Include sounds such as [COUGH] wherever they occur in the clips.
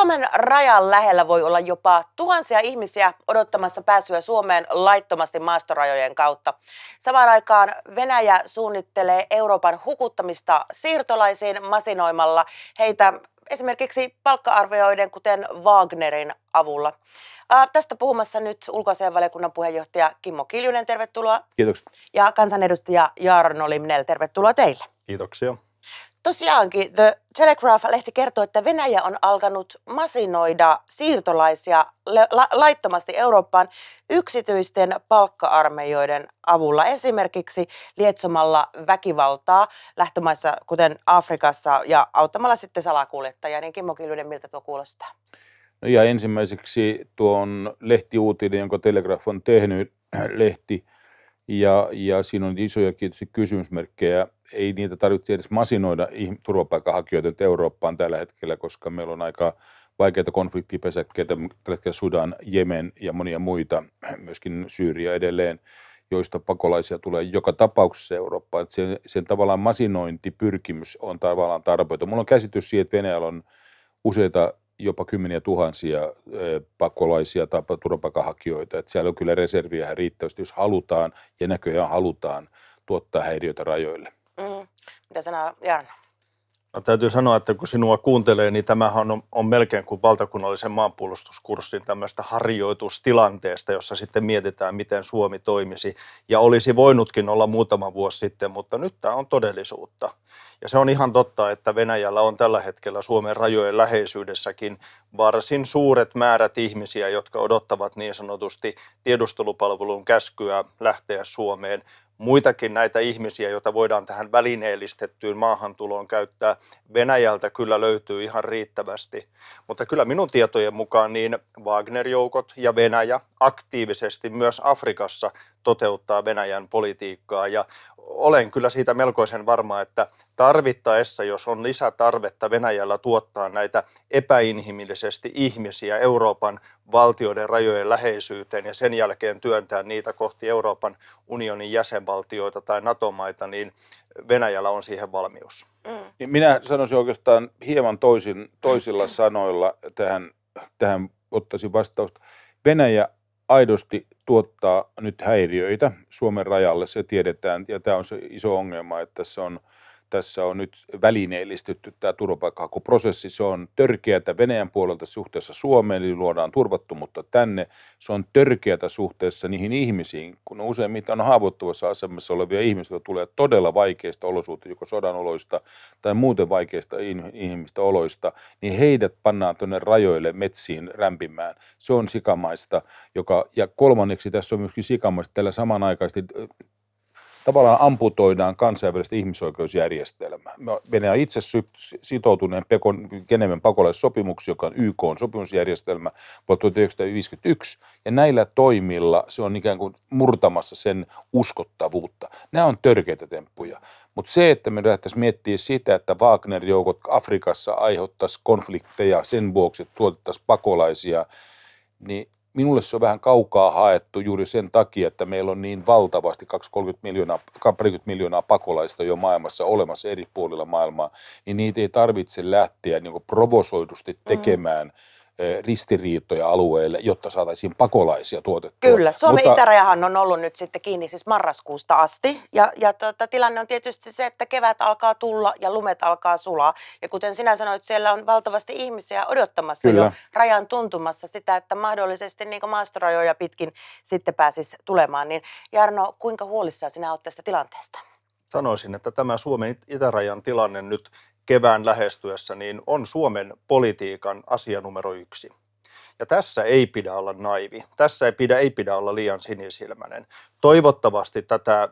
Suomen rajan lähellä voi olla jopa tuhansia ihmisiä odottamassa pääsyä Suomeen laittomasti maastorajojen kautta. Samaan aikaan Venäjä suunnittelee Euroopan hukuttamista siirtolaisiin masinoimalla heitä esimerkiksi palkka-arvioiden, kuten Wagnerin avulla. Ää, tästä puhumassa nyt ulkoasianvaliokunnan puheenjohtaja Kimmo Kiljunen, tervetuloa. Kiitoksia. Ja kansanedustaja Jarno Limnel, tervetuloa teille. Kiitoksia. Tosiaankin The Telegraph-lehti kertoo, että Venäjä on alkanut masinoida siirtolaisia la- laittomasti Eurooppaan yksityisten palkkaarmeijoiden avulla. Esimerkiksi lietsomalla väkivaltaa lähtömaissa, kuten Afrikassa, ja auttamalla sitten salakuljettajia. Niin Kimmo Kiljunen, miltä tuo kuulostaa? No ja ensimmäiseksi tuo on lehtiuutinen, jonka Telegraph on tehnyt, [CLEARS THROAT] lehti – ja, ja siinä on isoja tietysti kysymysmerkkejä. Ei niitä tarvitse edes masinoida turvapaikanhakijoita nyt Eurooppaan tällä hetkellä, koska meillä on aika vaikeita konfliktipesäkkeitä, tällä hetkellä Sudan, Jemen ja monia muita, myöskin Syyria edelleen, joista pakolaisia tulee joka tapauksessa Eurooppaan. Että sen, sen tavallaan masinointipyrkimys on tavallaan tarpeeton. Mulla on käsitys siitä, että Venäjällä on useita jopa kymmeniä tuhansia pakolaisia tai turvapaikanhakijoita. Että siellä on kyllä reserviä riittävästi, jos halutaan ja näköjään halutaan tuottaa häiriöitä rajoille. Mm. Mitä sanoo Jarno? No, täytyy sanoa, että kun sinua kuuntelee, niin tämähän on, on melkein kuin valtakunnallisen maanpuolustuskurssin tämmöistä harjoitustilanteesta, jossa sitten mietitään, miten Suomi toimisi. Ja olisi voinutkin olla muutama vuosi sitten, mutta nyt tämä on todellisuutta. Ja se on ihan totta, että Venäjällä on tällä hetkellä Suomen rajojen läheisyydessäkin varsin suuret määrät ihmisiä, jotka odottavat niin sanotusti tiedustelupalvelun käskyä lähteä Suomeen muitakin näitä ihmisiä, joita voidaan tähän välineellistettyyn maahantuloon käyttää, Venäjältä kyllä löytyy ihan riittävästi. Mutta kyllä minun tietojen mukaan niin Wagner-joukot ja Venäjä aktiivisesti myös Afrikassa toteuttaa Venäjän politiikkaa. Ja olen kyllä siitä melkoisen varma, että tarvittaessa, jos on lisätarvetta Venäjällä tuottaa näitä epäinhimillisesti ihmisiä Euroopan valtioiden rajojen läheisyyteen ja sen jälkeen työntää niitä kohti Euroopan unionin jäsenvaltioita tai NATO-maita, niin Venäjällä on siihen valmius. Mm. Minä sanoisin oikeastaan hieman toisin, toisilla mm. sanoilla tähän, tähän ottaisin vastausta. Venäjä aidosti tuottaa nyt häiriöitä Suomen rajalle, se tiedetään, ja tämä on se iso ongelma, että tässä on tässä on nyt välineellistetty tämä turvapaikkahakuprosessi. Se on törkeätä Venäjän puolelta suhteessa Suomeen, eli luodaan turvattomuutta tänne. Se on törkeätä suhteessa niihin ihmisiin, kun useimmiten on haavoittuvassa asemassa olevia ihmisiä, jotka tulee todella vaikeista olosuhteista, joko sodan oloista tai muuten vaikeista ihmistä oloista, niin heidät pannaan tuonne rajoille metsiin rämpimään. Se on sikamaista. Joka, ja kolmanneksi tässä on myöskin sikamaista. Tällä samanaikaisesti tavallaan amputoidaan kansainvälistä ihmisoikeusjärjestelmää. No, Venäjä on itse sitoutuneen Pekon, Geneven pakolaissopimuksi, joka on YK on sopimusjärjestelmä vuonna 1951, ja näillä toimilla se on ikään kuin murtamassa sen uskottavuutta. Nämä on törkeitä temppuja. Mutta se, että me lähdettäisiin miettimään sitä, että Wagner-joukot Afrikassa aiheuttaisi konflikteja sen vuoksi, että tuotettaisiin pakolaisia, niin minulle se on vähän kaukaa haettu juuri sen takia, että meillä on niin valtavasti 20-30 miljoonaa, miljoonaa pakolaista jo maailmassa olemassa eri puolilla maailmaa, niin niitä ei tarvitse lähteä niin provosoidusti mm. tekemään mm ristiriitoja alueelle, jotta saataisiin pakolaisia tuotettua. Kyllä, Suomen Mutta... itärajahan on ollut nyt sitten kiinni siis marraskuusta asti ja, ja tuota, tilanne on tietysti se, että kevät alkaa tulla ja lumet alkaa sulaa ja kuten sinä sanoit, siellä on valtavasti ihmisiä odottamassa Kyllä. jo rajan tuntumassa sitä, että mahdollisesti niin maastorajoja pitkin sitten pääsisi tulemaan, niin Jarno, kuinka huolissaan sinä olet tästä tilanteesta? sanoisin, että tämä Suomen itärajan tilanne nyt kevään lähestyessä, niin on Suomen politiikan asia numero yksi. Ja tässä ei pidä olla naivi, tässä ei pidä, ei pidä olla liian sinisilmäinen. Toivottavasti tätä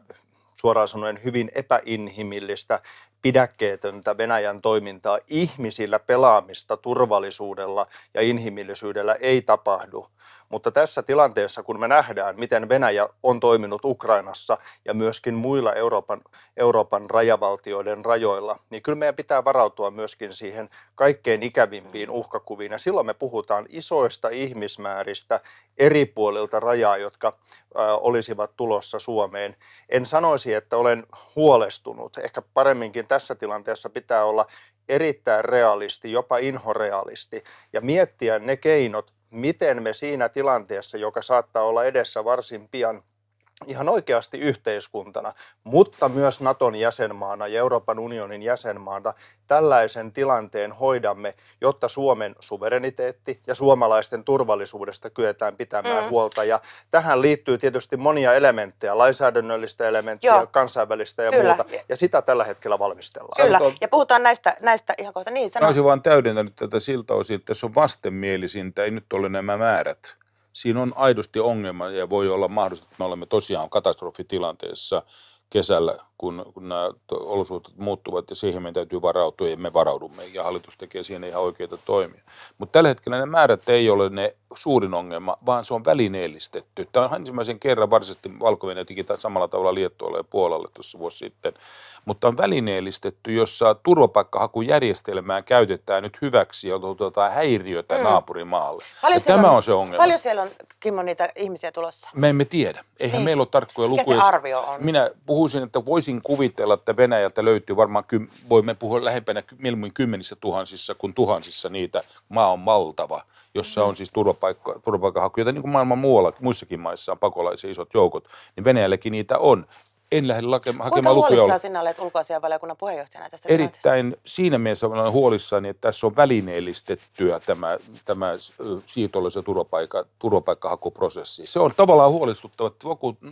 suoraan sanoen hyvin epäinhimillistä pidäkkeetöntä Venäjän toimintaa. Ihmisillä pelaamista turvallisuudella ja inhimillisyydellä ei tapahdu. Mutta tässä tilanteessa, kun me nähdään, miten Venäjä on toiminut Ukrainassa ja myöskin muilla Euroopan, Euroopan rajavaltioiden rajoilla, niin kyllä meidän pitää varautua myöskin siihen kaikkein ikävimpiin uhkakuviin. Ja silloin me puhutaan isoista ihmismääristä eri puolilta rajaa, jotka ä, olisivat tulossa Suomeen. En sanoisi, että olen huolestunut. Ehkä paremminkin tässä tilanteessa pitää olla erittäin realisti, jopa inhorealisti ja miettiä ne keinot, miten me siinä tilanteessa, joka saattaa olla edessä varsin pian, ihan oikeasti yhteiskuntana, mutta myös Naton jäsenmaana ja Euroopan unionin jäsenmaana tällaisen tilanteen hoidamme, jotta Suomen suvereniteetti ja suomalaisten turvallisuudesta kyetään pitämään mm. huolta. Ja tähän liittyy tietysti monia elementtejä, lainsäädännöllistä elementtiä, Joo. kansainvälistä ja Kyllä. muuta, ja sitä tällä hetkellä valmistellaan. Kyllä, ja puhutaan näistä, näistä ihan kohta. Niin, sano. Mä olisin vaan täydentänyt tätä siltä osin, että tässä on vastenmielisintä, ei nyt ole nämä määrät siinä on aidosti ongelma ja voi olla mahdollista, että me olemme tosiaan katastrofitilanteessa kesällä kun, kun nämä olosuhteet muuttuvat ja siihen meidän täytyy varautua ja me varaudumme ja hallitus tekee siihen ihan oikeita toimia. Mutta tällä hetkellä ne määrät ei ole ne suurin ongelma, vaan se on välineellistetty. Tämä on ensimmäisen kerran varsinaisesti valko teki tämän samalla tavalla Liettualle ja Puolalle tuossa vuosi sitten, mutta on välineellistetty, jossa turvapaikkahakujärjestelmää käytetään nyt hyväksi ja otetaan tuota häiriötä mm. naapurimaalle. Paljon ja tämä on, on se ongelma. Paljon siellä on, Kimmo, niitä ihmisiä tulossa? Me emme tiedä. Eihän niin. meillä ole tarkkoja lukuja. Mikä se arvio on? Minä puhuisin, että voisi voisin kuvitella, että Venäjältä löytyy varmaan, voimme puhua lähempänä mieluummin kymmenissä tuhansissa kuin tuhansissa niitä. Maa on valtava, jossa on siis turvapaikka, turvapaikanhakijoita, niin kuin maailman muualla, muissakin maissa on pakolaisia isot joukot, niin Venäjälläkin niitä on. En lähde lake, hakemaan Kuinka lukuja. Kuinka huolissaan sinä olet ulkoasianvaliokunnan puheenjohtajana tästä Erittäin tilanteesta? siinä mielessä olen huolissani, että tässä on välineellistettyä tämä, tämä siirtolaisen turvapaikka, turvapaikkahakuprosessi. Se on tavallaan huolestuttava, että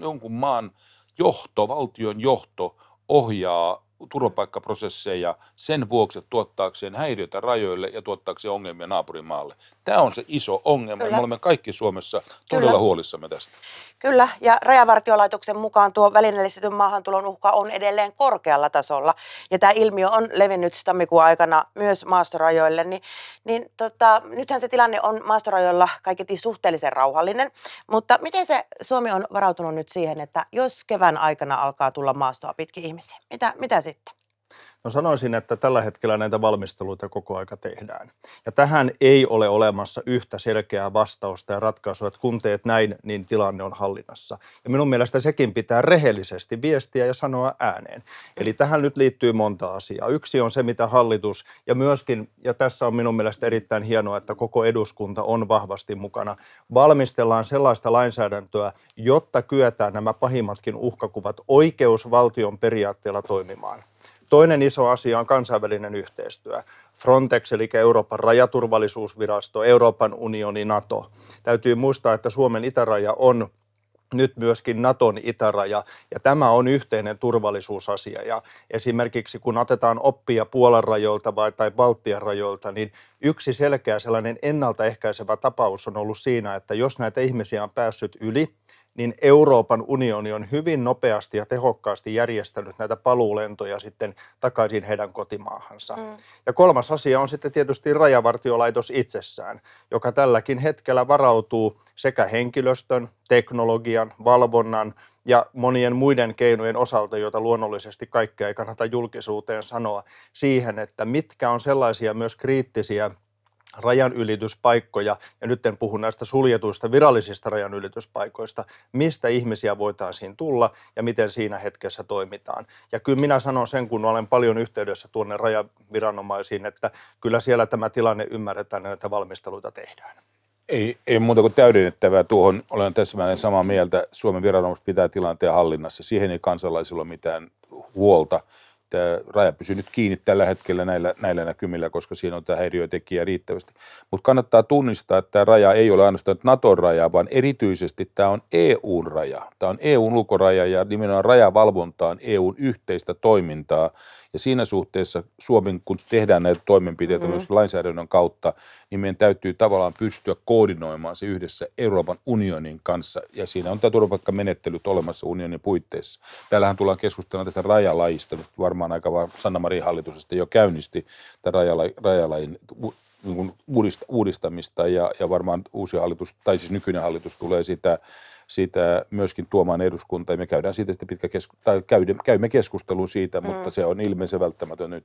jonkun maan – johto, valtion johto ohjaa turvapaikkaprosesseja sen vuoksi, että tuottaakseen häiriötä rajoille ja tuottaakseen ongelmia naapurimaalle. Tämä on se iso ongelma Kyllä. ja me olemme kaikki Suomessa todella Kyllä. huolissamme tästä. Kyllä, ja Rajavartiolaitoksen mukaan tuo välineellistetyn maahantulon uhka on edelleen korkealla tasolla. Ja tämä ilmiö on levinnyt tammikuun aikana myös maastorajoille. Niin, niin tota, nythän se tilanne on maastorajoilla kaiketi suhteellisen rauhallinen. Mutta miten se Suomi on varautunut nyt siihen, että jos kevään aikana alkaa tulla maastoa pitkin ihmisiä, mitä, mitä sitten. No sanoisin, että tällä hetkellä näitä valmisteluita koko aika tehdään. Ja tähän ei ole olemassa yhtä selkeää vastausta ja ratkaisua, että kun teet näin, niin tilanne on hallinnassa. Ja minun mielestä sekin pitää rehellisesti viestiä ja sanoa ääneen. Eli tähän nyt liittyy monta asiaa. Yksi on se, mitä hallitus ja myöskin, ja tässä on minun mielestä erittäin hienoa, että koko eduskunta on vahvasti mukana, valmistellaan sellaista lainsäädäntöä, jotta kyetään nämä pahimmatkin uhkakuvat oikeusvaltion periaatteella toimimaan. Toinen iso asia on kansainvälinen yhteistyö. Frontex, eli Euroopan rajaturvallisuusvirasto, Euroopan unioni, NATO. Täytyy muistaa, että Suomen itäraja on nyt myöskin Naton itäraja, ja tämä on yhteinen turvallisuusasia. Ja esimerkiksi kun otetaan oppia Puolan rajoilta vai, tai Baltian rajoilta, niin yksi selkeä sellainen ennaltaehkäisevä tapaus on ollut siinä, että jos näitä ihmisiä on päässyt yli, niin Euroopan unioni on hyvin nopeasti ja tehokkaasti järjestänyt näitä paluulentoja sitten takaisin heidän kotimaahansa. Mm. Ja kolmas asia on sitten tietysti rajavartiolaitos itsessään, joka tälläkin hetkellä varautuu sekä henkilöstön, teknologian, valvonnan ja monien muiden keinojen osalta, joita luonnollisesti kaikkea ei kannata julkisuuteen sanoa, siihen, että mitkä on sellaisia myös kriittisiä – rajanylityspaikkoja, ja nyt en puhu näistä suljetuista virallisista rajanylityspaikoista, mistä ihmisiä voitaisiin tulla ja miten siinä hetkessä toimitaan. Ja kyllä minä sanon sen, kun olen paljon yhteydessä tuonne rajaviranomaisiin, että kyllä siellä tämä tilanne ymmärretään ja näitä valmisteluita tehdään. Ei, ei muuta kuin täydennettävää tuohon. Olen täsmälleen samaa mieltä. Suomen viranomaiset pitää tilanteen hallinnassa. Siihen ei kansalaisilla ole mitään huolta että raja pysyy nyt kiinni tällä hetkellä näillä, näillä näkymillä, koska siinä on tämä häiriötekijä riittävästi. Mutta kannattaa tunnistaa, että tämä raja ei ole ainoastaan Naton raja, vaan erityisesti tämä on EUn raja. Tämä on EUn ulkoraja ja nimenomaan rajavalvontaan EUn yhteistä toimintaa. Ja siinä suhteessa Suomen, kun tehdään näitä toimenpiteitä mm. myös lainsäädännön kautta, niin meidän täytyy tavallaan pystyä koordinoimaan se yhdessä Euroopan unionin kanssa. Ja siinä on tämä turvapaikkamenettelyt olemassa unionin puitteissa. Täällähän tullaan keskustelemaan tästä rajalaista nyt varmaan varmaan aika vaan Sanna Marin hallitus jo käynnisti tämän rajala, rajalain niin uudistamista ja, ja varmaan uusi hallitus, tai siis nykyinen hallitus tulee sitä sitä myöskin tuomaan eduskuntaan. Me käydään siitä sitten pitkä kesku- tai käymme keskustelun siitä, mm. mutta se on ilmeisen välttämätön nyt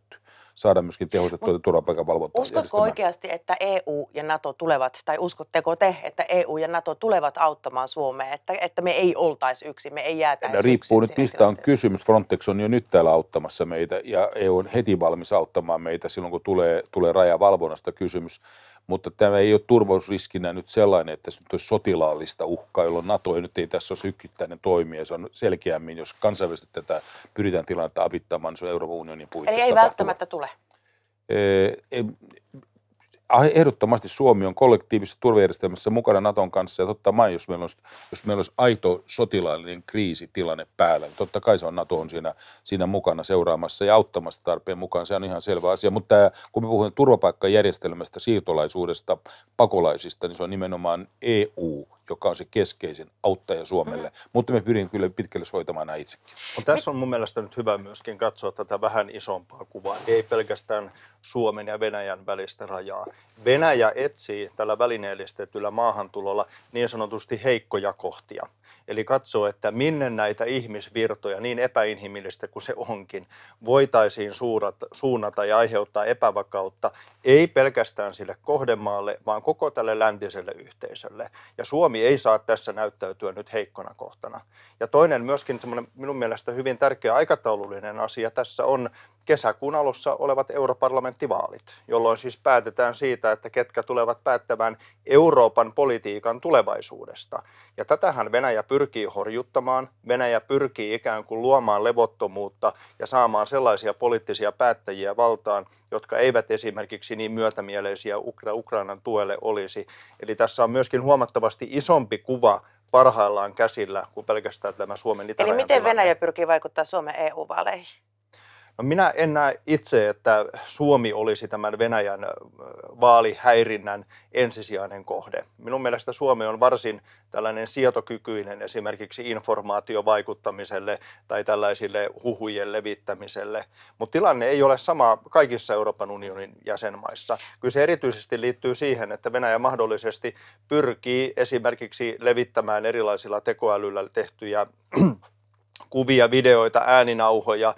saada myöskin tehostettua turvapaikanvalvontaa. Uskotko oikeasti, että EU ja NATO tulevat, tai uskotteko te, että EU ja NATO tulevat auttamaan Suomea, että, että me ei oltaisi yksin, me ei jäätäisi yksin? Riippuu nyt, mistä on kysymys. Frontex on jo nyt täällä auttamassa meitä, ja EU on heti valmis auttamaan meitä silloin, kun tulee, tulee rajavalvonnasta kysymys mutta tämä ei ole turvallisuusriskinä nyt sellainen, että se nyt olisi sotilaallista uhkaa, jolloin NATO ei nyt ei tässä olisi yksittäinen toimija. Se on selkeämmin, jos kansainvälisesti tätä pyritään tilannetta avittamaan, niin se on Euroopan unionin puitteissa Eli ei tapahtuva. välttämättä tule. Ee, ei, ehdottomasti Suomi on kollektiivisessa turvajärjestelmässä mukana Naton kanssa, ja totta kai, jos meillä, olisi, jos meillä olisi aito sotilaallinen kriisitilanne päällä, niin totta kai se on Nato on siinä, siinä mukana seuraamassa ja auttamassa tarpeen mukaan, se on ihan selvä asia. Mutta tämä, kun me puhumme turvapaikkajärjestelmästä, siirtolaisuudesta, pakolaisista, niin se on nimenomaan EU joka on se keskeisin auttaja Suomelle. mm Mutta me pyrin kyllä pitkälle soitamaan nämä itsekin. No, tässä on mun mielestä nyt hyvä myöskin katsoa tätä vähän isompaa kuvaa. Ei pelkästään Suomen ja Venäjän välistä rajaa. Venäjä etsii tällä välineellistetyllä maahantulolla niin sanotusti heikkoja kohtia. Eli katsoo, että minne näitä ihmisvirtoja, niin epäinhimillistä kuin se onkin, voitaisiin suurata, suunnata ja aiheuttaa epävakautta ei pelkästään sille kohdemaalle, vaan koko tälle läntiselle yhteisölle. Ja Suomi ei saa tässä näyttäytyä nyt heikkona kohtana. Ja toinen myöskin semmoinen minun mielestä hyvin tärkeä aikataulullinen asia tässä on kesäkuun alussa olevat europarlamenttivaalit, jolloin siis päätetään siitä, että ketkä tulevat päättämään Euroopan politiikan tulevaisuudesta. Ja tätähän Venäjä pyrkii horjuttamaan. Venäjä pyrkii ikään kuin luomaan levottomuutta ja saamaan sellaisia poliittisia päättäjiä valtaan, jotka eivät esimerkiksi niin myötämieleisiä Ukra- Ukrainan tuelle olisi. Eli tässä on myöskin huomattavasti isompi kuva parhaillaan käsillä kuin pelkästään tämä Suomen itärajan Eli miten tilanne. Venäjä pyrkii vaikuttaa Suomen EU-vaaleihin? No minä en näe itse, että Suomi olisi tämän Venäjän vaalihäirinnän ensisijainen kohde. Minun mielestä Suomi on varsin tällainen sietokykyinen esimerkiksi informaatiovaikuttamiselle tai tällaisille huhujen levittämiselle, mutta tilanne ei ole sama kaikissa Euroopan unionin jäsenmaissa. Kyllä se erityisesti liittyy siihen, että Venäjä mahdollisesti pyrkii esimerkiksi levittämään erilaisilla tekoälyllä tehtyjä kuvia, videoita, ääninauhoja äh,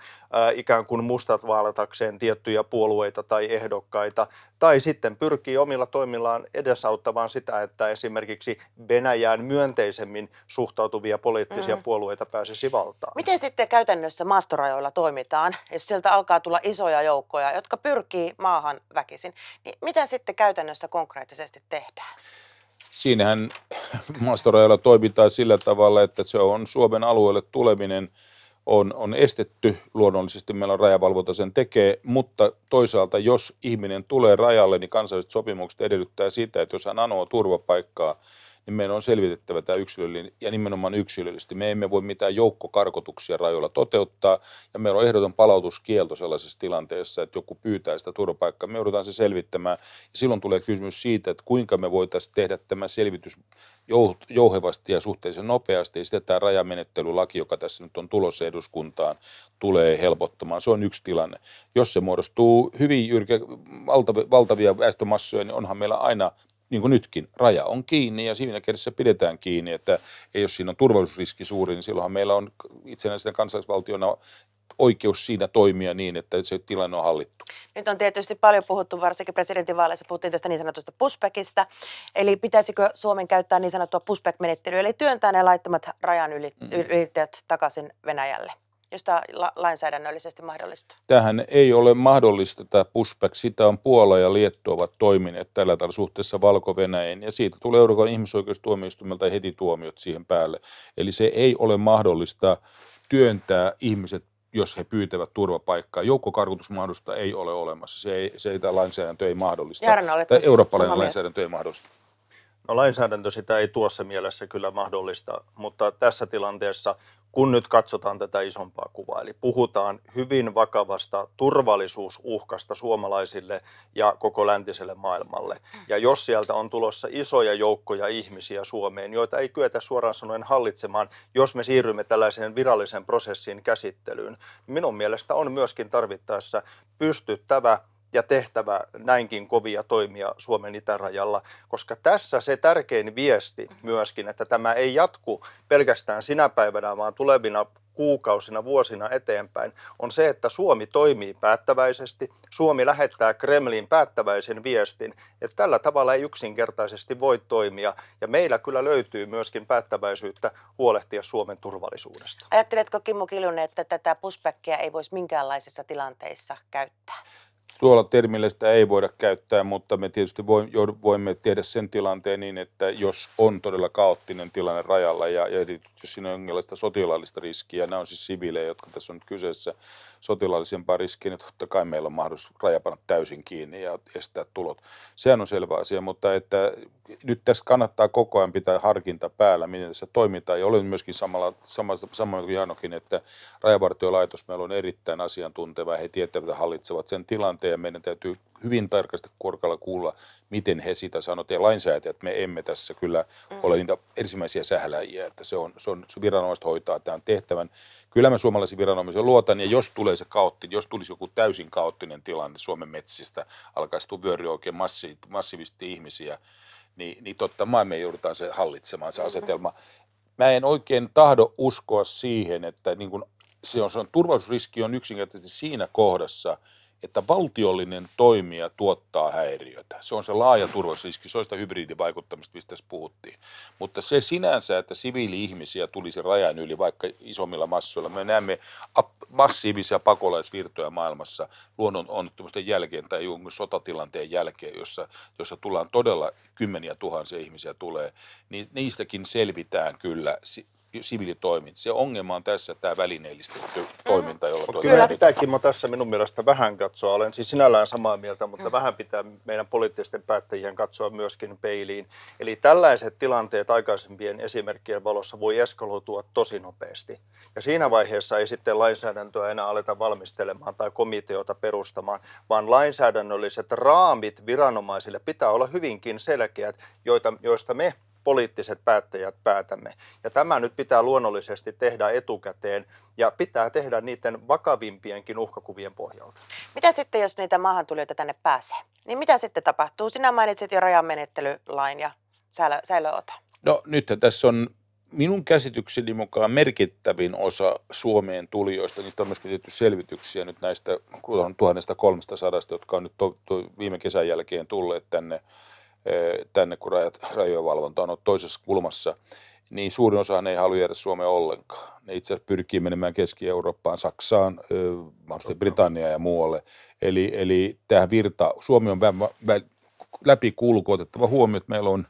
ikään kuin mustat vaalatakseen tiettyjä puolueita tai ehdokkaita, tai sitten pyrkii omilla toimillaan edesauttamaan sitä, että esimerkiksi Venäjään myönteisemmin suhtautuvia poliittisia mm. puolueita pääsisi valtaan. Miten sitten käytännössä maastorajoilla toimitaan, jos sieltä alkaa tulla isoja joukkoja, jotka pyrkii maahan väkisin, niin mitä sitten käytännössä konkreettisesti tehdään? siinähän [LAUGHS] maastorajalla toimitaan sillä tavalla, että se on Suomen alueelle tuleminen on, on estetty. Luonnollisesti meillä on rajavalvonta sen tekee, mutta toisaalta jos ihminen tulee rajalle, niin kansainväliset sopimukset edellyttää sitä, että jos hän anoo turvapaikkaa, niin meidän on selvitettävä tämä yksilöllinen ja nimenomaan yksilöllisesti. Me emme voi mitään joukkokarkotuksia rajoilla toteuttaa ja meillä on ehdoton palautuskielto sellaisessa tilanteessa, että joku pyytää sitä turvapaikkaa. Me joudutaan se selvittämään ja silloin tulee kysymys siitä, että kuinka me voitaisiin tehdä tämä selvitys jouhevasti ja suhteellisen nopeasti ja sitten tämä rajamenettelylaki, joka tässä nyt on tulossa eduskuntaan, tulee helpottamaan. Se on yksi tilanne. Jos se muodostuu hyvin jyrkä, valtavia väestömassoja, niin onhan meillä aina niin kuin nytkin, raja on kiinni ja siinä kädessä pidetään kiinni, että jos siinä on turvallisuusriski suuri, niin silloinhan meillä on itsenäisenä kansallisvaltiona oikeus siinä toimia niin, että se tilanne on hallittu. Nyt on tietysti paljon puhuttu, varsinkin presidentinvaaleissa puhuttiin tästä niin sanotusta pushbackista, eli pitäisikö Suomen käyttää niin sanottua pushback-menettelyä, eli työntää ne laittomat rajan mm. ylittäjät mm. takaisin Venäjälle? Josta lainsäädännöllisesti mahdollista? Tähän ei ole mahdollista tämä pushback. Sitä on Puola ja Liettu ovat toimineet tällä tavalla suhteessa valko ja siitä tulee Euroopan ihmisoikeustuomioistuimelta heti tuomiot siihen päälle. Eli se ei ole mahdollista työntää ihmiset jos he pyytävät turvapaikkaa. Joukkokarkotusmahdollisuutta ei ole olemassa. Se ei, se ei tämä lainsäädäntö ei mahdollista. Jarno, tämä eurooppalainen lainsäädäntö ei mahdollista. No lainsäädäntö sitä ei tuossa mielessä kyllä mahdollista, mutta tässä tilanteessa, kun nyt katsotaan tätä isompaa kuvaa, eli puhutaan hyvin vakavasta turvallisuusuhkasta suomalaisille ja koko läntiselle maailmalle. Mm. Ja jos sieltä on tulossa isoja joukkoja ihmisiä Suomeen, joita ei kyetä suoraan sanoen hallitsemaan, jos me siirrymme tällaiseen virallisen prosessin käsittelyyn, minun mielestä on myöskin tarvittaessa pystyttävä – ja tehtävä näinkin kovia toimia Suomen itärajalla, koska tässä se tärkein viesti mm-hmm. myöskin, että tämä ei jatku pelkästään sinä päivänä, vaan tulevina kuukausina, vuosina eteenpäin, on se, että Suomi toimii päättäväisesti. Suomi lähettää Kremlin päättäväisen viestin, että tällä tavalla ei yksinkertaisesti voi toimia. Ja meillä kyllä löytyy myöskin päättäväisyyttä huolehtia Suomen turvallisuudesta. Ajatteletko Kimmo Kiljunen, että tätä pushbackia ei voisi minkäänlaisissa tilanteissa käyttää? Tuolla termillä sitä ei voida käyttää, mutta me tietysti voimme tehdä sen tilanteen niin, että jos on todella kaoottinen tilanne rajalla ja, ja jos siinä on jonkinlaista sotilaallista riskiä, nämä on siis siviilejä, jotka tässä on kyseessä, sotilaallisempaa riskiä, niin totta kai meillä on mahdollisuus rajapanna täysin kiinni ja estää tulot. Sehän on selvä asia, mutta että nyt tässä kannattaa koko ajan pitää harkinta päällä, miten tässä toimitaan. Ja olen myöskin samalla, samalla, samalla kuin Janokin, että rajavartiolaitos meillä on erittäin asiantunteva. He tietävät ja hallitsevat sen tilanteen meidän täytyy hyvin tarkasti korkalla kuulla, miten he sitä sanot. Ja lainsäätäjät, me emme tässä kyllä mm. ole niitä ensimmäisiä sähläjiä, että se on, se on se viranomaiset hoitaa tämän tehtävän. Kyllä mä suomalaisen viranomaisen luotan ja jos tulee se kaotti, jos tulisi joku täysin kaoottinen tilanne Suomen metsistä, alkaisi vyöryä oikein massi, massiivisesti ihmisiä, niin, niin totta kai me joudutaan se hallitsemaan se asetelma. Mä en oikein tahdo uskoa siihen, että niin kun se on, se on, turvallisuusriski on yksinkertaisesti siinä kohdassa – että valtiollinen toimija tuottaa häiriötä. Se on se laaja turvallisuusriski, se on sitä hybridivaikuttamista, mistä tässä puhuttiin. Mutta se sinänsä, että siviili-ihmisiä tulisi rajan yli vaikka isommilla massoilla, me näemme massiivisia pakolaisvirtoja maailmassa luonnon onnettomuuden jälkeen tai jonkun sotatilanteen jälkeen, jossa, jossa tullaan todella kymmeniä tuhansia ihmisiä tulee, niin niistäkin selvitään kyllä siviilitoiminta. Se ongelma on tässä tämä välineellistetty mm. toiminta, jolla Mut Kyllä pitääkin mä tässä minun mielestä vähän katsoa. Olen siis sinällään samaa mieltä, mutta mm. vähän pitää meidän poliittisten päättäjien katsoa myöskin peiliin. Eli tällaiset tilanteet aikaisempien esimerkkien valossa voi eskaloitua tosi nopeasti. Ja siinä vaiheessa ei sitten lainsäädäntöä enää aleta valmistelemaan tai komiteota perustamaan, vaan lainsäädännölliset raamit viranomaisille pitää olla hyvinkin selkeät, joita, joista me poliittiset päättäjät päätämme. Ja tämä nyt pitää luonnollisesti tehdä etukäteen ja pitää tehdä niiden vakavimpienkin uhkakuvien pohjalta. Mitä sitten, jos niitä maahantulijoita tänne pääsee? Niin mitä sitten tapahtuu? Sinä mainitsit jo rajamenettelylain ja säilöota. No nyt tässä on minun käsitykseni mukaan merkittävin osa Suomeen tulijoista, niistä on myöskin tehty selvityksiä nyt näistä 1300, jotka on nyt to, to, viime kesän jälkeen tulleet tänne tänne, kun rajat, rajojen valvonta on toisessa kulmassa, niin suurin osa ei halua jäädä Suomeen ollenkaan. Ne itse asiassa pyrkii menemään Keski-Eurooppaan, Saksaan, mahdollisesti Britanniaan ja muualle. Eli, eli tämä virta, Suomi on vä, vä, läpikulku otettava huomio, että meillä on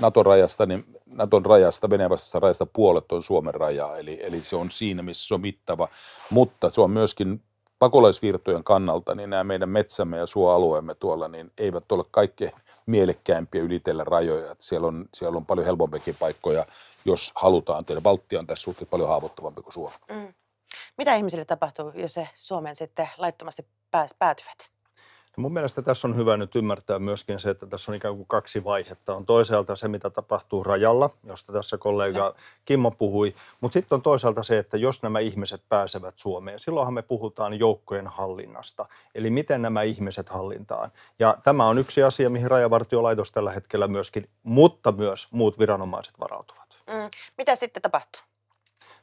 Naton rajasta, niin Naton rajasta, Venäjän rajasta puolet on Suomen raja, eli, eli se on siinä, missä se on mittava, mutta se on myöskin pakolaisvirtojen kannalta, niin nämä meidän metsämme ja suoalueemme tuolla niin eivät ole kaikkein mielekkäimpiä ylitellä rajoja. Että siellä, on, siellä on paljon helpompiakin paikkoja, jos halutaan tehdä. Valtti on tässä suhteessa paljon haavoittuvampi kuin Suomi. Mm. Mitä ihmisille tapahtuu, jos se Suomen sitten laittomasti pääs, päätyvät? Ja mun mielestä tässä on hyvä nyt ymmärtää myöskin se, että tässä on ikään kuin kaksi vaihetta. On toisaalta se, mitä tapahtuu rajalla, josta tässä kollega Kimmo puhui, mutta sitten on toisaalta se, että jos nämä ihmiset pääsevät Suomeen, silloinhan me puhutaan joukkojen hallinnasta, eli miten nämä ihmiset hallintaan. Ja tämä on yksi asia, mihin rajavartiolaitos tällä hetkellä myöskin, mutta myös muut viranomaiset varautuvat. Mm. Mitä sitten tapahtuu?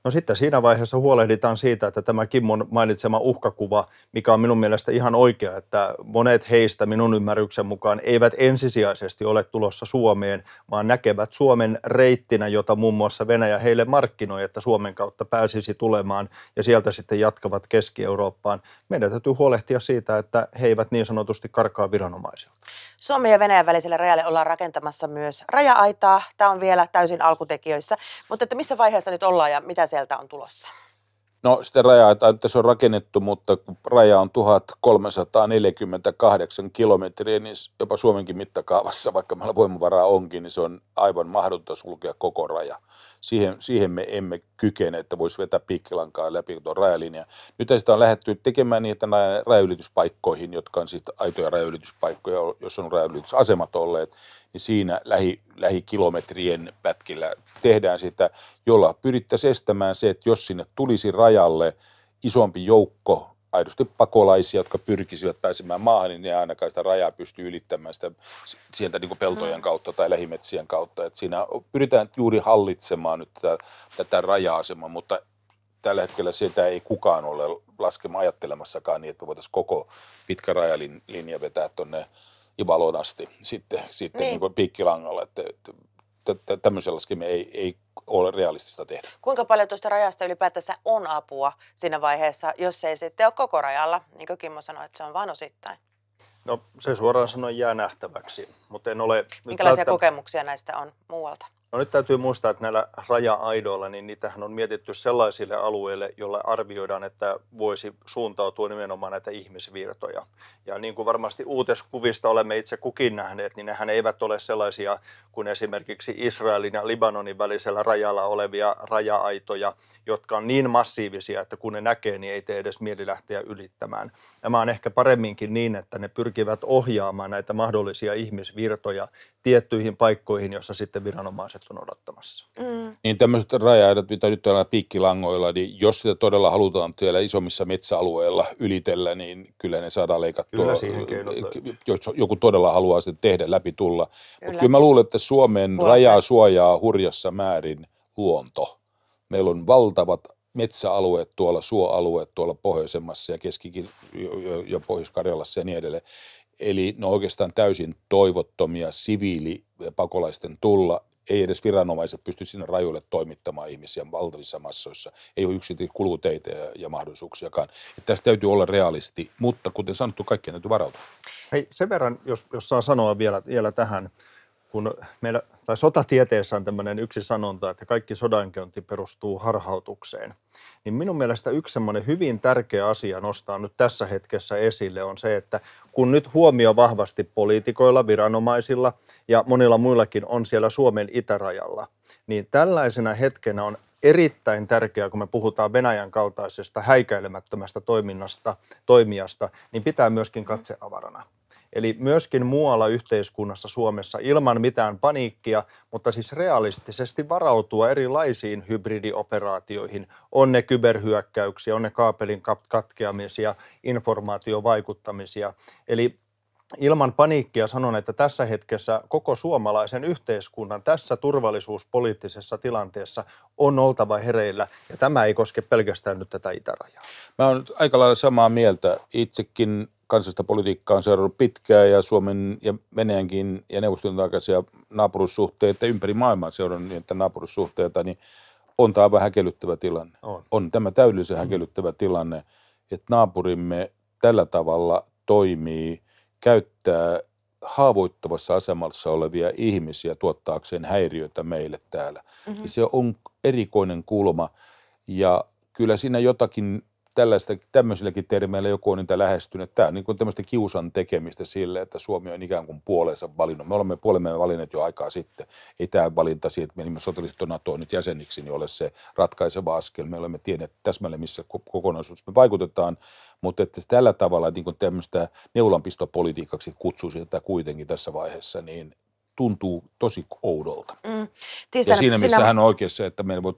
No sitten siinä vaiheessa huolehditaan siitä, että tämä Kimmon mainitsema uhkakuva, mikä on minun mielestä ihan oikea, että monet heistä minun ymmärryksen mukaan eivät ensisijaisesti ole tulossa Suomeen, vaan näkevät Suomen reittinä, jota muun muassa Venäjä heille markkinoi, että Suomen kautta pääsisi tulemaan ja sieltä sitten jatkavat Keski-Eurooppaan. Meidän täytyy huolehtia siitä, että he eivät niin sanotusti karkaa viranomaisilta. Suomen ja Venäjän väliselle rajalle ollaan rakentamassa myös raja-aitaa. Tämä on vielä täysin alkutekijöissä, mutta että missä vaiheessa nyt ollaan ja mitä sieltä on tulossa? No sitä rajaa tässä on rakennettu, mutta raja on 1348 kilometriä, niin jopa Suomenkin mittakaavassa, vaikka meillä voimavaraa onkin, niin se on aivan mahdotonta sulkea koko raja siihen, siihen me emme kykene, että voisi vetää piikkilankaa läpi tuon rajalinjan. Nyt sitä on lähdetty tekemään niitä rajaylityspaikkoihin, jotka on sitten aitoja rajaylityspaikkoja, jos on rajaylitysasemat olleet, niin siinä lähi, lähikilometrien pätkillä tehdään sitä, jolla pyrittäisiin estämään se, että jos sinne tulisi rajalle isompi joukko aidosti pakolaisia, jotka pyrkisivät pääsemään maahan, niin ne ainakaan sitä rajaa pystyy ylittämään sitä sieltä niin kuin peltojen mm. kautta tai lähimetsien kautta. Et siinä pyritään juuri hallitsemaan nyt tätä, tätä raja-asemaa, mutta tällä hetkellä sitä ei kukaan ole laskemaan ajattelemassakaan niin, että voitaisiin koko pitkä rajalinja vetää tuonne Ivalon asti sitten, sitten niin. Niin piikkilangalla. Että, että tämmöisellä skemi ei, ei ole realistista tehdä. Kuinka paljon tuosta rajasta ylipäätänsä on apua siinä vaiheessa, jos ei sitten ole koko rajalla, niin kuin Kimmo sanoi, että se on vain osittain? No se suoraan sanoen jää nähtäväksi, mutta en ole... Minkälaisia välttäm- kokemuksia näistä on muualta? No nyt täytyy muistaa, että näillä raja-aidoilla, niin niitähän on mietitty sellaisille alueille, joilla arvioidaan, että voisi suuntautua nimenomaan näitä ihmisvirtoja. Ja niin kuin varmasti uutiskuvista olemme itse kukin nähneet, niin nehän eivät ole sellaisia kuin esimerkiksi Israelin ja Libanonin välisellä rajalla olevia raja-aitoja, jotka on niin massiivisia, että kun ne näkee, niin ei tee edes mieli lähteä ylittämään. Nämä on ehkä paremminkin niin, että ne pyrkivät ohjaamaan näitä mahdollisia ihmisvirtoja tiettyihin paikkoihin, jossa sitten viranomaiset ihmiset on odottamassa. Mm. Niin tämmöiset rajaidot, mitä nyt on piikkilangoilla, niin jos sitä todella halutaan siellä isommissa metsäalueilla ylitellä, niin kyllä ne saadaan leikattua. Kyllä jos joku todella haluaa sen tehdä läpi tulla. Mutta kyllä mä luulen, että Suomen Huolta. rajaa suojaa hurjassa määrin luonto. Meillä on valtavat metsäalueet tuolla, suoalueet tuolla pohjoisemmassa ja keskikin ja Pohjois-Karjalassa ja niin edelleen. Eli ne on oikeastaan täysin toivottomia siviilipakolaisten tulla ei edes viranomaiset pysty sinne rajoille toimittamaan ihmisiä valtavissa massoissa. Ei ole yksilöitä kuluteita ja, ja mahdollisuuksiakaan. Että tässä täytyy olla realisti, mutta kuten sanottu, kaikkien täytyy varautua. Hei, sen verran, jos, jos saa sanoa vielä, vielä tähän kun meillä, tai sotatieteessä on tämmöinen yksi sanonta, että kaikki sodankäynti perustuu harhautukseen, niin minun mielestä yksi semmoinen hyvin tärkeä asia nostaa nyt tässä hetkessä esille on se, että kun nyt huomio vahvasti poliitikoilla, viranomaisilla ja monilla muillakin on siellä Suomen itärajalla, niin tällaisena hetkenä on erittäin tärkeää, kun me puhutaan Venäjän kaltaisesta häikäilemättömästä toiminnasta, toimijasta, niin pitää myöskin katse avarana. Eli myöskin muualla yhteiskunnassa Suomessa ilman mitään paniikkia, mutta siis realistisesti varautua erilaisiin hybridioperaatioihin. On ne kyberhyökkäyksiä, on ne kaapelin katkeamisia, informaatiovaikuttamisia. Eli ilman paniikkia sanon, että tässä hetkessä koko suomalaisen yhteiskunnan tässä turvallisuuspoliittisessa tilanteessa on oltava hereillä. Ja tämä ei koske pelkästään nyt tätä itärajaa. Mä oon aika lailla samaa mieltä. Itsekin kansallista politiikkaa on seurannut pitkään ja Suomen ja Venäjänkin ja neuvostoliiton aikaisia naapurussuhteita ympäri maailmaa seurannut niitä naapurussuhteita, niin on tämä vähän häkellyttävä tilanne. On. on tämä täydellisen mm. häkellyttävä tilanne, että naapurimme tällä tavalla toimii, käyttää haavoittuvassa asemassa olevia ihmisiä tuottaakseen häiriötä meille täällä. Mm-hmm. se on erikoinen kulma ja kyllä siinä jotakin tällaista, tämmöisilläkin termeillä joku on niitä lähestynyt. Tämä on niin kuin tämmöistä kiusan tekemistä sille, että Suomi on ikään kuin puoleensa valinnut. Me olemme puolemme valinneet jo aikaa sitten. Ei tämä valinta siitä, että me menimme sotilisto NATO nyt jäseniksi, niin ole se ratkaiseva askel. Me olemme tienneet täsmälleen, missä kokonaisuus me vaikutetaan, mutta että tällä tavalla niin kuin tämmöistä neulanpistopolitiikaksi kutsuisin tätä kuitenkin tässä vaiheessa, niin tuntuu tosi oudolta. Mm. Tiistänä, ja siinä missä sinä... hän on oikeassa, että meillä voi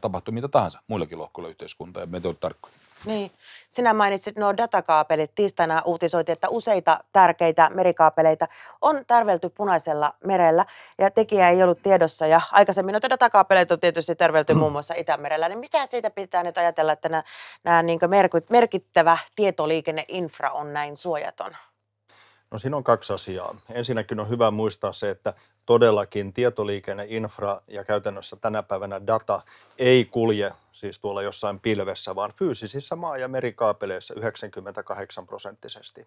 tapahtua mitä tahansa muillakin lohkoilla yhteiskunta, ja meitä on tarkkoja. Niin. Sinä mainitsit nuo datakaapelit. Tiistaina uutisoitiin, että useita tärkeitä merikaapeleita on tärvelty punaisella merellä ja tekijä ei ollut tiedossa. Ja aikaisemmin noita datakaapeleita on tietysti tärvelty muun muassa Itämerellä. Niin mitä siitä pitää nyt ajatella, että nämä, nämä niin merkittävä tietoliikenneinfra on näin suojaton? No siinä on kaksi asiaa. Ensinnäkin on hyvä muistaa se, että todellakin tietoliikenne, infra ja käytännössä tänä päivänä data ei kulje siis tuolla jossain pilvessä, vaan fyysisissä maa- ja merikaapeleissa 98 prosenttisesti.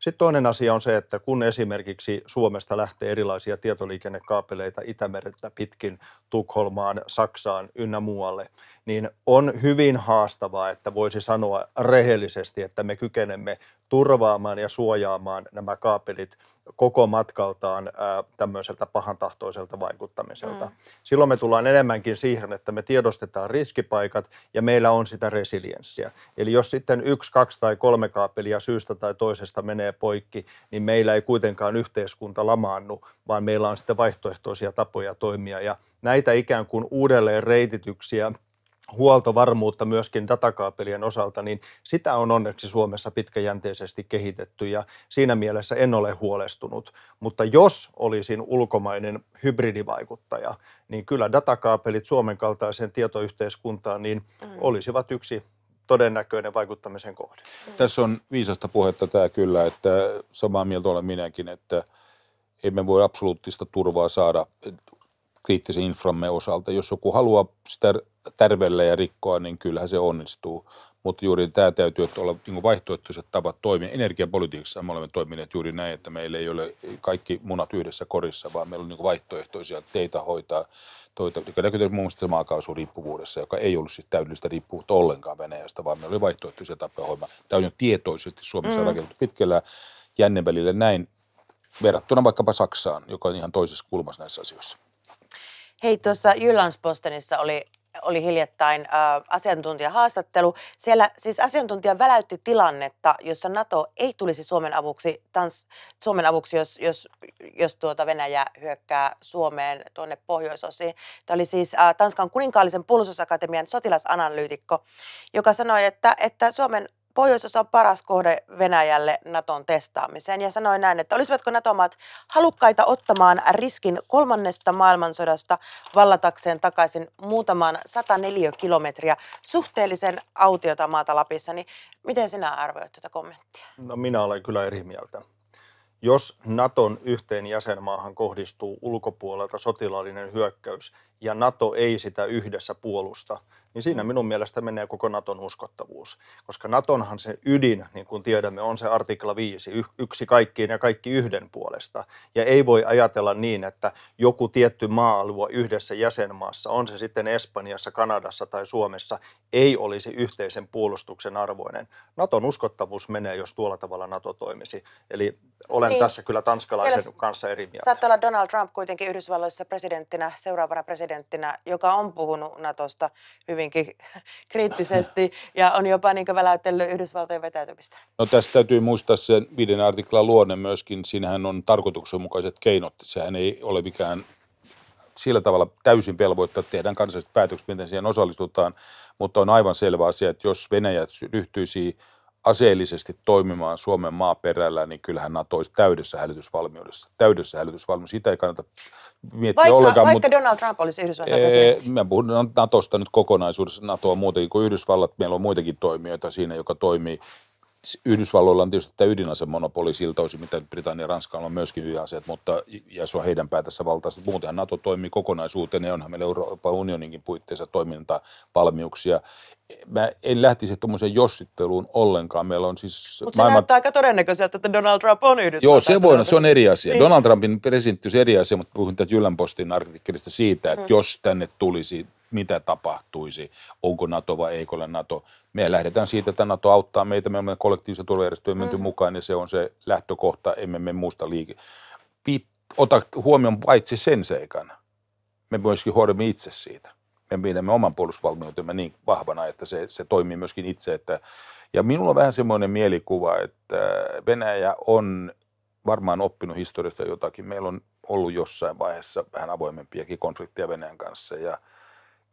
Sitten toinen asia on se, että kun esimerkiksi Suomesta lähtee erilaisia tietoliikennekaapeleita Itämerettä pitkin Tukholmaan, Saksaan ynnä muualle, niin on hyvin haastavaa, että voisi sanoa rehellisesti, että me kykenemme turvaamaan ja suojaamaan nämä kaapelit koko matkaltaan ää, tämmöiseltä pahantahtoiselta vaikuttamiselta. Mm. Silloin me tullaan enemmänkin siihen, että me tiedostetaan riskipaikat, paikat ja meillä on sitä resilienssiä. Eli jos sitten yksi, kaksi tai kolme kaapelia syystä tai toisesta menee poikki, niin meillä ei kuitenkaan yhteiskunta lamaannu, vaan meillä on sitten vaihtoehtoisia tapoja toimia. Ja näitä ikään kuin uudelleen reitityksiä huoltovarmuutta myöskin datakaapelien osalta, niin sitä on onneksi Suomessa pitkäjänteisesti kehitetty ja siinä mielessä en ole huolestunut. Mutta jos olisin ulkomainen hybridivaikuttaja, niin kyllä datakaapelit Suomen kaltaiseen tietoyhteiskuntaan niin mm. olisivat yksi todennäköinen vaikuttamisen kohde. Tässä on viisasta puhetta tämä kyllä, että samaa mieltä olen minäkin, että emme voi absoluuttista turvaa saada kriittisen inframme osalta. Jos joku haluaa sitä tärvellä ja rikkoa, niin kyllähän se onnistuu. Mutta juuri tämä täytyy olla niin vaihtoehtoiset tavat toimia. Energiapolitiikassa me olemme toimineet juuri näin, että meillä ei ole kaikki munat yhdessä korissa, vaan meillä on niin vaihtoehtoisia teitä hoitaa. Toita, joka näkyy muun muassa riippuvuudessa, joka ei ollut siis täydellistä riippuvuutta ollenkaan Venäjästä, vaan meillä oli vaihtoehtoisia tapoja hoitaa. Tämä on jo tietoisesti Suomessa mm. rakennettu pitkällä jännevälillä näin verrattuna vaikkapa Saksaan, joka on ihan toisessa kulmassa näissä asioissa. Hei, tuossa Jyllandspostenissa oli oli hiljattain äh, asiantuntijahaastattelu. Siellä siis asiantuntija väläytti tilannetta, jossa NATO ei tulisi Suomen avuksi, tans, Suomen avuksi jos, jos, jos tuota Venäjä hyökkää Suomeen tuonne pohjoisosiin. Tämä oli siis äh, Tanskan kuninkaallisen puolustusakatemian sotilasanalyytikko, joka sanoi, että, että Suomen Pohjoisosa on paras kohde Venäjälle Naton testaamiseen ja sanoi näin, että olisivatko Natomaat halukkaita ottamaan riskin kolmannesta maailmansodasta vallatakseen takaisin muutaman 104 kilometriä suhteellisen autiota maata Lapissa, niin miten sinä arvioit tätä kommenttia? No minä olen kyllä eri mieltä. Jos Naton yhteen jäsenmaahan kohdistuu ulkopuolelta sotilaallinen hyökkäys, ja NATO ei sitä yhdessä puolusta, niin siinä minun mielestä menee koko Naton uskottavuus. Koska Natonhan se ydin, niin kuin tiedämme, on se artikla 5, yksi kaikkiin ja kaikki yhden puolesta. Ja ei voi ajatella niin, että joku tietty maa-alue yhdessä jäsenmaassa, on se sitten Espanjassa, Kanadassa tai Suomessa, ei olisi yhteisen puolustuksen arvoinen. Naton uskottavuus menee, jos tuolla tavalla Nato toimisi. Eli olen niin. tässä kyllä tanskalaisen Siellä kanssa eri mieltä. Saattaa olla Donald Trump kuitenkin Yhdysvalloissa presidenttinä, seuraavana presidenttinä presidenttinä, joka on puhunut Natosta hyvinkin [LAUGHS] [LAUGHS] kriittisesti ja on jopa niin väläytellyt Yhdysvaltojen vetäytymistä. No tässä täytyy muistaa se viiden artiklan luonne myöskin. Siinähän on tarkoituksenmukaiset keinot. Sehän ei ole mikään sillä tavalla täysin velvoittaa, että tehdään kansalliset päätökset, miten siihen osallistutaan, mutta on aivan selvä asia, että jos Venäjä ryhtyisi aseellisesti toimimaan Suomen maaperällä, niin kyllähän NATO olisi täydessä hälytysvalmiudessa. Täydessä hälytysvalmiudessa. Sitä ei kannata miettiä vaikka, ollenkaan. Vaikka mutta, Donald Trump olisi Yhdysvaltain ee, Mä puhun NATOsta nyt kokonaisuudessa. NATO on muutenkin kuin Yhdysvallat. Meillä on muitakin toimijoita siinä, joka toimii Yhdysvalloilla on tietysti tämä ydinasemonopoli siltä osin, mitä Britannia ja Ranskalla on myöskin asiat, mutta ja se on heidän päätässä valtaista. Muutenhan NATO toimii kokonaisuuteen ja onhan meillä Euroopan unioninkin puitteissa toimintavalmiuksia. Mä en lähtisi tuommoiseen jossitteluun ollenkaan. Meillä on siis Mutta maailman... se näyttää aika todennäköiseltä, että Donald Trump on Yhdysvaltain. Joo, se voi, se on eri asia. Niin. Donald Trumpin on eri asia, mutta puhun tästä Jyllän Postin artikkelista siitä, että hmm. jos tänne tulisi mitä tapahtuisi, onko NATO vai eikö ole NATO. Me lähdetään siitä, että NATO auttaa meitä, me olemme kollektiivisen turvajärjestöjen menty mm. mukaan, ja se on se lähtökohta, emme me muusta liike. Pit, ota huomioon paitsi sen seikan, me myöskin huolemme itse siitä. Me pidämme oman puolustusvalmiutemme niin vahvana, että se, se toimii myöskin itse. Että, ja minulla on vähän semmoinen mielikuva, että Venäjä on varmaan oppinut historiasta jotakin. Meillä on ollut jossain vaiheessa vähän avoimempiakin konflikteja Venäjän kanssa ja –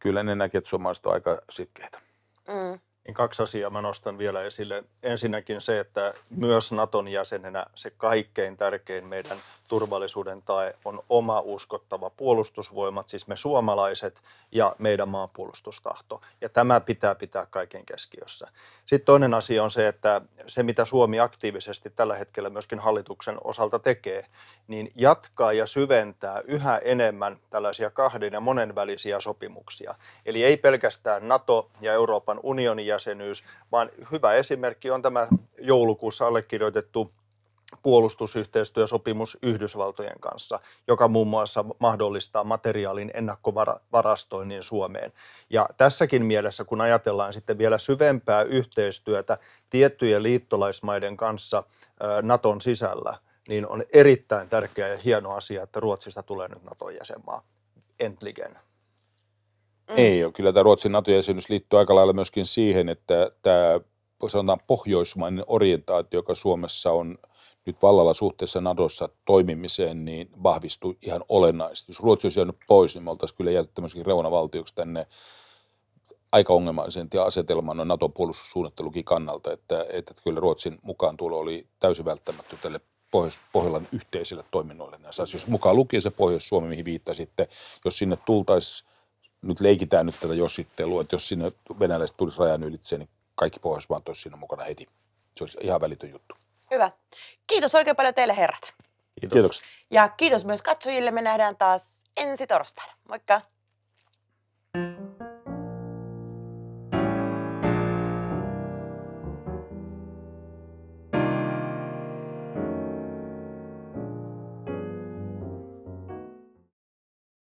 kyllä ne näkee, että suomalaiset on aika sitkeitä. Mm niin kaksi asiaa mä nostan vielä esille. Ensinnäkin se, että myös Naton jäsenenä se kaikkein tärkein meidän turvallisuuden tae on oma uskottava puolustusvoimat, siis me suomalaiset ja meidän maanpuolustustahto. Ja tämä pitää pitää kaiken keskiössä. Sitten toinen asia on se, että se mitä Suomi aktiivisesti tällä hetkellä myöskin hallituksen osalta tekee, niin jatkaa ja syventää yhä enemmän tällaisia kahden ja monenvälisiä sopimuksia. Eli ei pelkästään NATO ja Euroopan unioni jäsenyys, vaan hyvä esimerkki on tämä joulukuussa allekirjoitettu puolustusyhteistyösopimus Yhdysvaltojen kanssa, joka muun muassa mahdollistaa materiaalin ennakkovarastoinnin Suomeen. Ja tässäkin mielessä, kun ajatellaan sitten vielä syvempää yhteistyötä tiettyjen liittolaismaiden kanssa Naton sisällä, niin on erittäin tärkeä ja hieno asia, että Ruotsista tulee nyt Naton jäsenmaa. Entligen. Mm. Ei ole. Kyllä tämä Ruotsin NATO-jäsenyys liittyy aika lailla myöskin siihen, että tämä sanotaan pohjoismainen orientaatio, joka Suomessa on nyt vallalla suhteessa Nadossa toimimiseen, niin vahvistui ihan olennaisesti. Jos Ruotsi olisi jäänyt pois, niin me oltaisiin kyllä jäänyt tämmöiseksi reunavaltioksi tänne aika ongelmalliseen asetelman on NATO puolustussuunnittelukin kannalta, että, että kyllä Ruotsin mukaan tulo oli täysin välttämättä tälle Pohjois- Pohjolan yhteisille toiminnoille näissä asioissa. Mukaan lukien se Pohjois-Suomi, mihin viittasitte, jos sinne tultaisiin nyt leikitään nyt tätä jossittelua, että jos sinne venäläiset tulisi rajan ylitse, niin kaikki Pohjoismaat olisi siinä mukana heti. Se olisi ihan välitön juttu. Hyvä. Kiitos oikein paljon teille herrat. Kiitos. Kiitos. Ja kiitos myös katsojille. Me nähdään taas ensi torstaina. Moikka! thank you